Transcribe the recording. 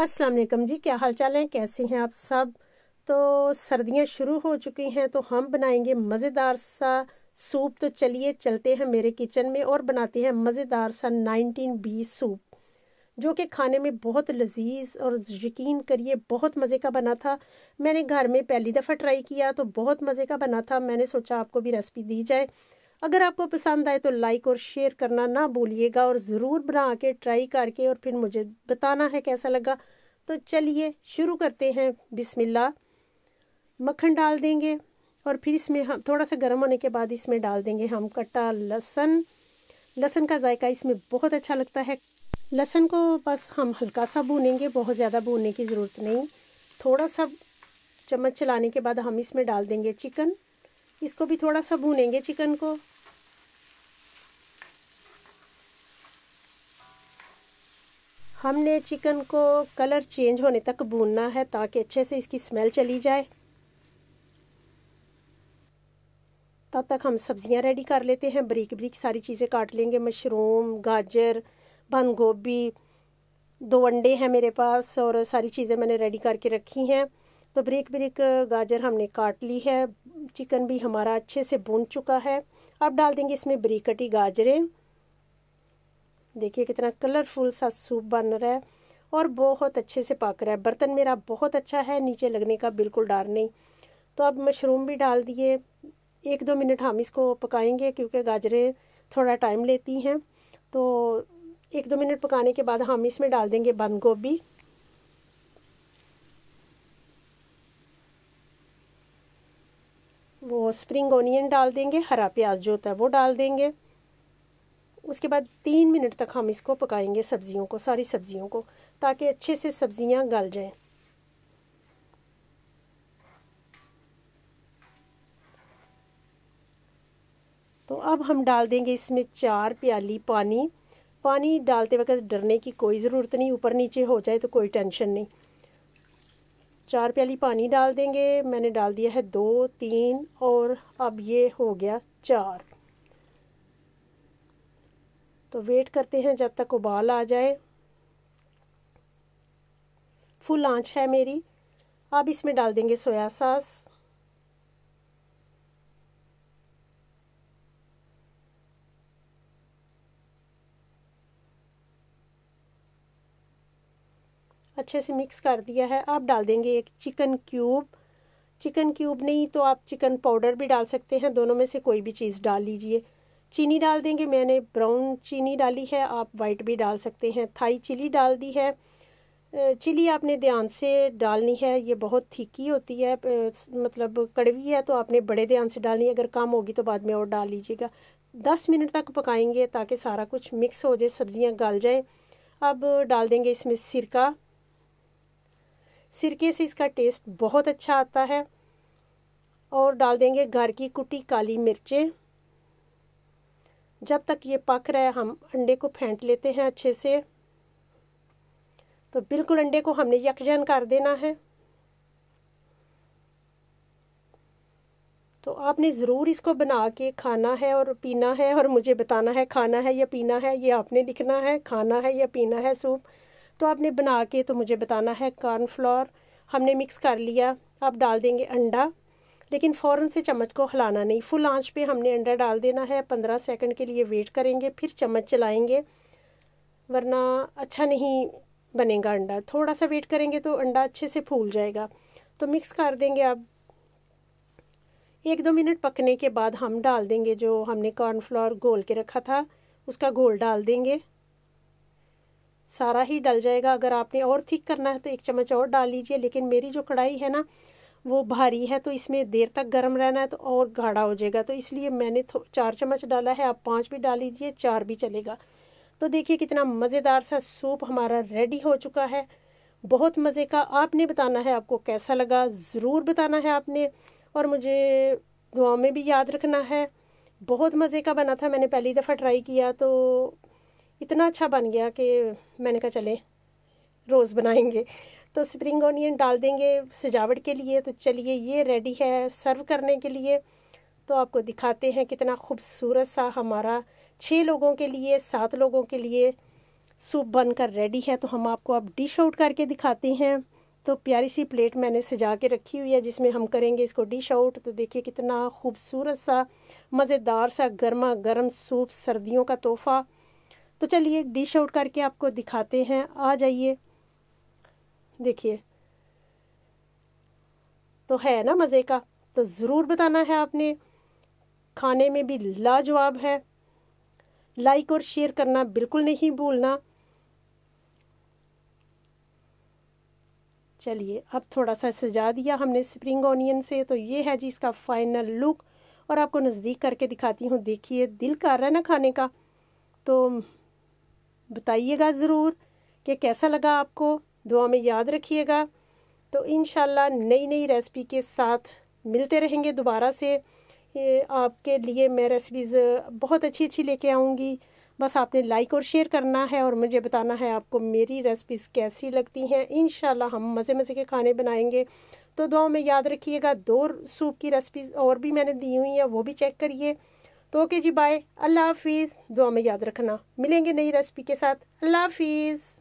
अस्सलाम वालेकुम जी क्या हाल चाल हैं कैसे हैं आप सब तो सर्दियां शुरू हो चुकी हैं तो हम बनाएंगे मज़ेदार सा सूप तो चलिए चलते हैं मेरे किचन में और बनाते हैं मज़ेदार सा नाइनटीन बी सूप जो कि खाने में बहुत लजीज और यकीन करिए बहुत मज़े का बना था मैंने घर में पहली दफ़ा ट्राई किया तो बहुत मज़े का बना था मैंने सोचा आपको भी रेसिपी दी जाए अगर आपको पसंद आए तो लाइक और शेयर करना ना भूलिएगा और ज़रूर बना के ट्राई करके और फिर मुझे बताना है कैसा लगा तो चलिए शुरू करते हैं बिसमिल्ला मक्खन डाल देंगे और फिर इसमें हम थोड़ा सा गर्म होने के बाद इसमें डाल देंगे हम कटा लहसन लहसन का जायका इसमें बहुत अच्छा लगता है लहसन को बस हम हल्का सा भूनेंगे बहुत ज़्यादा भूनने की ज़रूरत नहीं थोड़ा सा चम्मच चलाने के बाद हम इसमें डाल देंगे चिकन इसको भी थोड़ा सा भूनेंगे चिकन को हमने चिकन को कलर चेंज होने तक भूनना है ताकि अच्छे से इसकी स्मेल चली जाए तब तक हम सब्जियां रेडी कर लेते हैं बरीक बरीक सारी चीज़ें काट लेंगे मशरूम गाजर बंद गोभी दो अंडे हैं मेरे पास और सारी चीज़ें मैंने रेडी करके रखी हैं तो ब्रिक ब्रिक गाजर हमने काट ली है चिकन भी हमारा अच्छे से बुन चुका है अब डाल देंगे इसमें ब्रिकटी कटी गाजरें देखिए कितना कलरफुल सा सूप बन रहा है और बहुत अच्छे से पक रहा है बर्तन मेरा बहुत अच्छा है नीचे लगने का बिल्कुल डर नहीं तो अब मशरूम भी डाल दिए एक दो मिनट हम इसको पकाएंगे क्योंकि गाजरें थोड़ा टाइम लेती हैं तो एक दो मिनट पकाने के बाद हम इसमें डाल देंगे बंद गोभी स्प्रिंग ऑनियन डाल देंगे हरा प्याज जो होता है वो डाल देंगे उसके बाद तीन मिनट तक हम इसको पकाएंगे सब्जियों को सारी सब्जियों को ताकि अच्छे से सब्जियां गल जाएं तो अब हम डाल देंगे इसमें चार प्याली पानी पानी डालते वक्त डरने की कोई ज़रूरत नहीं ऊपर नीचे हो जाए तो कोई टेंशन नहीं चार प्याली पानी डाल देंगे मैंने डाल दिया है दो तीन और अब ये हो गया चार तो वेट करते हैं जब तक उबाल आ जाए फुल आंच है मेरी अब इसमें डाल देंगे सोया सास अच्छे से मिक्स कर दिया है आप डाल देंगे एक चिकन क्यूब चिकन क्यूब नहीं तो आप चिकन पाउडर भी डाल सकते हैं दोनों में से कोई भी चीज़ डाल लीजिए चीनी डाल देंगे मैंने ब्राउन चीनी डाली है आप वाइट भी डाल सकते हैं थाई चिली डाल दी है चिली आपने ध्यान से डालनी है ये बहुत थिकी होती है मतलब कड़वी है तो आपने बड़े ध्यान से डालनी है अगर कम होगी तो बाद में और डाल लीजिएगा दस मिनट तक पकाएंगे ताकि सारा कुछ मिक्स हो जाए सब्जियां गल जाएं अब डाल देंगे इसमें सिरका सिरके से इसका टेस्ट बहुत अच्छा आता है और डाल देंगे घर की कुटी काली मिर्चें जब तक ये पक रहा है हम अंडे को फेंट लेते हैं अच्छे से तो बिल्कुल अंडे को हमने यकजन कर देना है तो आपने ज़रूर इसको बना के खाना है और पीना है और मुझे बताना है खाना है या पीना है ये आपने लिखना है खाना है या पीना है सूप तो आपने बना के तो मुझे बताना है कॉर्नफ्लोर हमने मिक्स कर लिया अब डाल देंगे अंडा लेकिन फ़ौरन से चम्मच को हलाना नहीं फुल आंच पे हमने अंडा डाल देना है पंद्रह सेकंड के लिए वेट करेंगे फिर चम्मच चलाएंगे वरना अच्छा नहीं बनेगा अंडा थोड़ा सा वेट करेंगे तो अंडा अच्छे से फूल जाएगा तो मिक्स कर देंगे आप एक दो मिनट पकने के बाद हम डाल देंगे जो हमने कॉर्नफ्लोर घोल के रखा था उसका घोल डाल देंगे सारा ही डल जाएगा अगर आपने और थिक करना है तो एक चम्मच और डाल लीजिए लेकिन मेरी जो कढ़ाई है ना वो भारी है तो इसमें देर तक गर्म रहना है तो और गाढ़ा हो जाएगा तो इसलिए मैंने चार चम्मच डाला है आप पाँच भी डाल लीजिए चार भी चलेगा तो देखिए कितना मज़ेदार सा सूप हमारा रेडी हो चुका है बहुत मज़े का आपने बताना है आपको कैसा लगा ज़रूर बताना है आपने और मुझे दुआ में भी याद रखना है बहुत मज़े का बना था मैंने पहली दफ़ा ट्राई किया तो इतना अच्छा बन गया कि मैंने कहा चले रोज़ बनाएंगे तो स्प्रिंग ऑनियन डाल देंगे सजावट के लिए तो चलिए ये रेडी है सर्व करने के लिए तो आपको दिखाते हैं कितना खूबसूरत सा हमारा छः लोगों के लिए सात लोगों के लिए सूप बनकर रेडी है तो हम आपको अब डिश आउट करके दिखाते हैं तो प्यारी सी प्लेट मैंने सजा के रखी हुई है जिसमें हम करेंगे इसको डिश आउट तो देखिए कितना खूबसूरत सा मज़ेदार सा गर्मा गर्म सूप सर्दियों का तोहफ़ा तो चलिए डिश आउट करके आपको दिखाते हैं आ जाइए देखिए तो है ना मज़े का तो ज़रूर बताना है आपने खाने में भी लाजवाब है लाइक और शेयर करना बिल्कुल नहीं भूलना चलिए अब थोड़ा सा सजा दिया हमने स्प्रिंग ऑनियन से तो ये है जी इसका फाइनल लुक और आपको नज़दीक करके दिखाती हूँ देखिए दिल कर रहा है ना खाने का तो बताइएगा ज़रूर कि कैसा लगा आपको दुआ में याद रखिएगा तो इन नई नई रेसिपी के साथ मिलते रहेंगे दोबारा से आपके लिए मैं रेसिपीज़ बहुत अच्छी अच्छी लेके आऊँगी बस आपने लाइक और शेयर करना है और मुझे बताना है आपको मेरी रेसिपीज़ कैसी लगती हैं इन हम मज़े मज़े के खाने बनाएंगे तो दुआ में याद रखिएगा दो सूप की रेसिपीज़ और भी मैंने दी हुई हैं वो भी चेक करिए तो ओके जी बाय अल्लाह हाफिज़ दुआ में याद रखना मिलेंगे नई रेसिपी के साथ अल्लाह हाफिज़